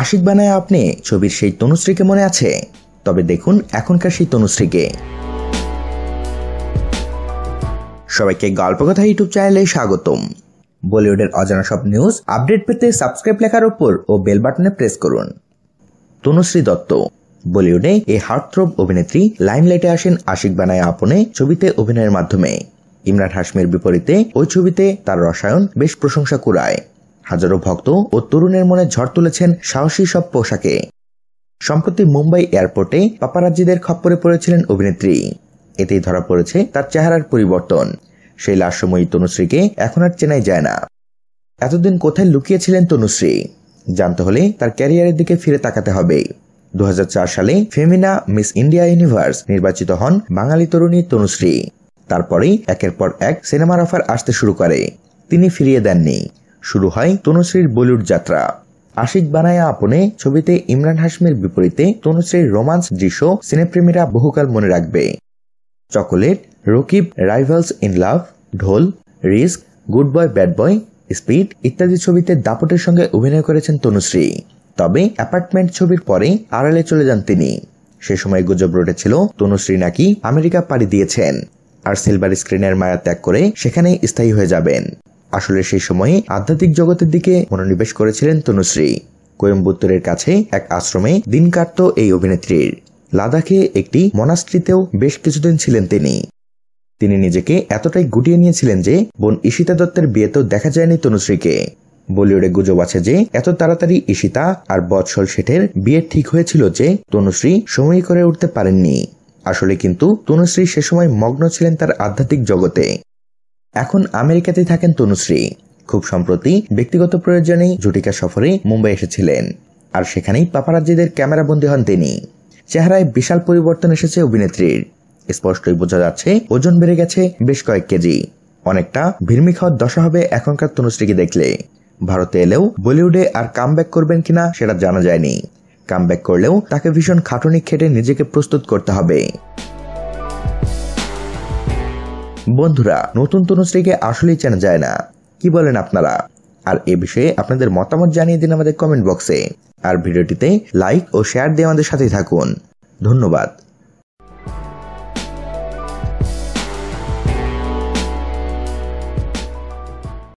আশিক বানায় আপনি ছবির সেই তনুশ্রীকে মনে আছে তবে দেখুন এখনকার সেই তনুশ্রীকে সবাইকে গল্পকথা ইউটিউব চ্যানেলে স্বাগতম বলিউডের অজানা সব নিউজ আপডেট পেতে সাবস্ক্রাইব লেখার ওপর ও বেল বাটনে প্রেস করুন তনুশ্রী দত্ত বলিউডে এই হার্টথ্রোব অভিনেত্রী লাইমলাইটে আসেন আশিক বানায় আপনে ছবিতে অভিনয়ের মাধ্যমে ইমরান হাশমির বিপরীতে ওই ছবিতে তার রসায়ন বেশ প্রশংসা কুড়ায় হাজারো ভক্ত ও তরুণের মনে ঝড় তুলেছেন সাহসী সব পোশাকে সম্প্রতি মুম্বাই এয়ারপোর্টে পাপারাজ্জিদের খপ্পরে পড়েছিলেন অভিনেত্রী এতেই ধরা পড়েছে তার চেহারার পরিবর্তন সেই লাশময়ী তনুশ্রীকে এখন আর চেনাই যায় না এতদিন কোথায় লুকিয়েছিলেন তনুশ্রী জানতে হলে তার ক্যারিয়ারের দিকে ফিরে তাকাতে হবে দু সালে ফেমিনা মিস ইন্ডিয়া ইউনিভার্স নির্বাচিত হন বাঙালি তরুণী তনুশ্রী তারপরেই একের পর এক সিনেমার অফার আসতে শুরু করে তিনি ফিরিয়ে দেননি শুরু হয় তনুশ্রীর বলিউড যাত্রা আশিক বানায়া আপনে ছবিতে ইমরান হাসমির বিপরীতে তনুশ্রীর রোমান্স দৃশ্য সিনেপ্রেমীরা বহুকাল মনে রাখবে চকোলেট রকিব rivals in love Dhol risk good boy bad boy speed ইত্যাদি ছবিতে দাপটের সঙ্গে অভিনয় করেছেন তনুশ্রী তবে অ্যাপার্টমেন্ট ছবির পরে আড়ালে চলে যান তিনি সে সময় গুজব রটেছিল তনুশ্রী নাকি আমেরিকা পাড়ি দিয়েছেন আর সিলভার স্ক্রিনের মায়া ত্যাগ করে সেখানেই স্থায়ী হয়ে যাবেন আসলে সেই সময়ে আধ্যাত্মিক জগতের দিকে মনোনিবেশ করেছিলেন তনুশ্রী কোয়েম্বুত্তরের কাছে এক আশ্রমে দিন কাটত এই অভিনেত্রীর লাদাখে একটি মনাস্ট্রিতেও বেশ কিছুদিন ছিলেন তিনি তিনি নিজেকে এতটাই গুটিয়ে নিয়েছিলেন যে বোন ঈশিতা দত্তের বিয়েতেও দেখা যায়নি তনুশ্রীকে বলিউডে গুজব আছে যে এত তাড়াতাড়ি ঈশিতা আর বৎসল শেঠের বিয়ে ঠিক হয়েছিল যে তনুশ্রী সময় করে উঠতে পারেননি আসলে কিন্তু তনুশ্রী সে সময় মগ্ন ছিলেন তার আধ্যাত্মিক জগতে এখন আমেরিকাতে থাকেন তনুশ্রী খুব সম্প্রতি ব্যক্তিগত প্রয়োজনেই জুটিকা সফরে মুম্বাই এসেছিলেন আর সেখানেই পাপারাজ্জিদের বন্দী হন তিনি চেহারায় বিশাল পরিবর্তন এসেছে অভিনেত্রীর স্পষ্টই বোঝা যাচ্ছে ওজন বেড়ে গেছে বেশ কয়েক কেজি অনেকটা ভির্মি খাওয়ার দশা হবে এখনকার তনুশ্রীকে দেখলে ভারতে এলেও বলিউডে আর ব্যাক করবেন কিনা সেটা জানা যায়নি ব্যাক করলেও তাকে ভীষণ খাটুনি খেটে নিজেকে প্রস্তুত করতে হবে বন্ধুরা নতুন তনুশ্রীকে আসলেই চেনা যায় না কি বলেন আপনারা আর এ বিষয়ে আপনাদের মতামত জানিয়ে দিন আমাদের কমেন্ট বক্সে আর ভিডিওটিতে লাইক ও শেয়ার দিয়ে আমাদের সাথেই থাকুন ধন্যবাদ